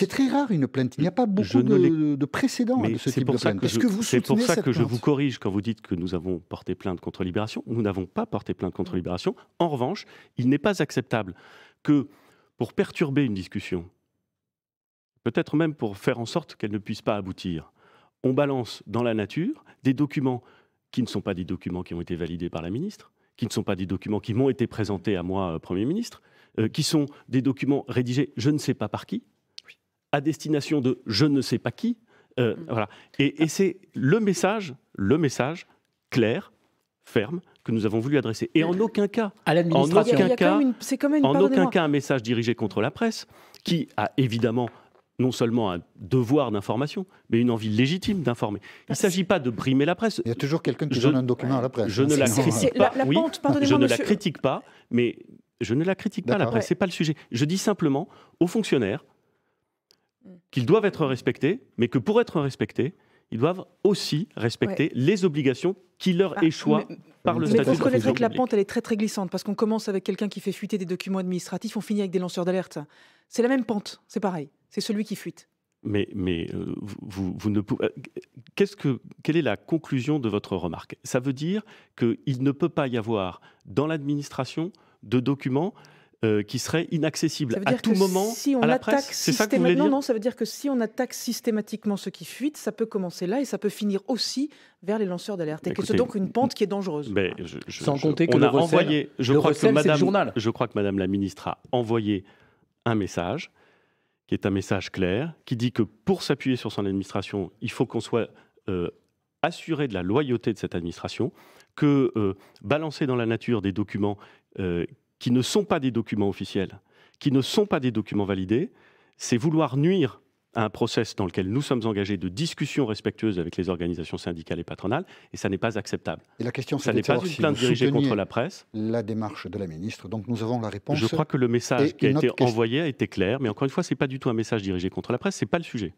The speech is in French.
C'est très rare une plainte. Il n'y a pas beaucoup de, précédents de ce type de plainte. Est-ce C'est pour ça que je vous corrige quand vous dites que nous avons porté plainte contre Libération. Nous n'avons pas porté plainte contre Libération. En revanche, il n'est pas acceptable que pour perturber une discussion, peut-être même pour faire en sorte qu'elle ne puisse pas aboutir, on balance dans la nature des documents qui ne sont pas des documents qui ont été validés par la ministre, qui ne sont pas des documents qui m'ont été présentés à moi, euh, Premier ministre, euh, qui sont des documents rédigés je ne sais pas par qui, à destination de je ne sais pas qui. Euh, mm-hmm. voilà. Et, ah. c'est le message, le message clair, ferme, que nous avons voulu adresser. Et en aucun cas, à l'administration, en aucun cas, une, une, en aucun cas un message dirigé contre la presse, qui a évidemment non seulement un devoir d'information, mais une envie légitime d'informer. Il ne s'agit pas de brimer la presse. Il y a toujours quelqu'un qui je, donne un document à la presse. Je ne la critique pas. je ne la critique pas, mais je ne la critique pas la presse. ce n'est pas le sujet. Je dis simplement aux fonctionnaires qu'ils doivent être respectés, mais que pour être respectés, ils doivent aussi respecter les obligations qui leur ah, échoient par le mais statut. Mais se que la pente, elle est très très glissante, parce qu'on commence avec quelqu'un qui fait fuiter des documents administratifs, on finit avec des lanceurs d'alerte. C'est la même pente, c'est pareil, c'est celui qui fuite. Mais, euh, vous, ne pouvez... Euh, que, quelle est la conclusion de votre remarque Ça veut dire qu'il ne peut pas y avoir dans l'administration de documents euh, qui serait inaccessible à tout moment si à la presse. C'est ça que vous dire non, non, ça veut dire que si on attaque systématiquement ceux qui fuitent, ça peut commencer là et ça peut finir aussi vers les lanceurs d'alerte. Et c'est donc une pente qui est dangereuse. Mais ben, je, Sans compter que a recel, envoyé, je crois que Madame, journal. je crois que Madame la ministre a envoyé un message qui est un message clair, qui dit que pour s'appuyer sur son administration, il faut qu'on soit euh, assuré de la loyauté de cette administration, que euh, balancer dans la nature des documents qui ne sont pas des documents officiels, qui ne sont pas des documents validés, c'est vouloir nuire à un process dans lequel nous sommes engagés de discussions respectueuses avec les organisations syndicales et patronales, et ça n'est pas acceptable. Et la question, ça n'est pas une plainte dirigée contre la presse. La démarche de la ministre, donc nous avons la réponse. Je crois que le message qui a été envoyé a été clair, mais encore une fois, ce n'est pas du tout un message dirigé contre la presse, ce n'est pas le sujet.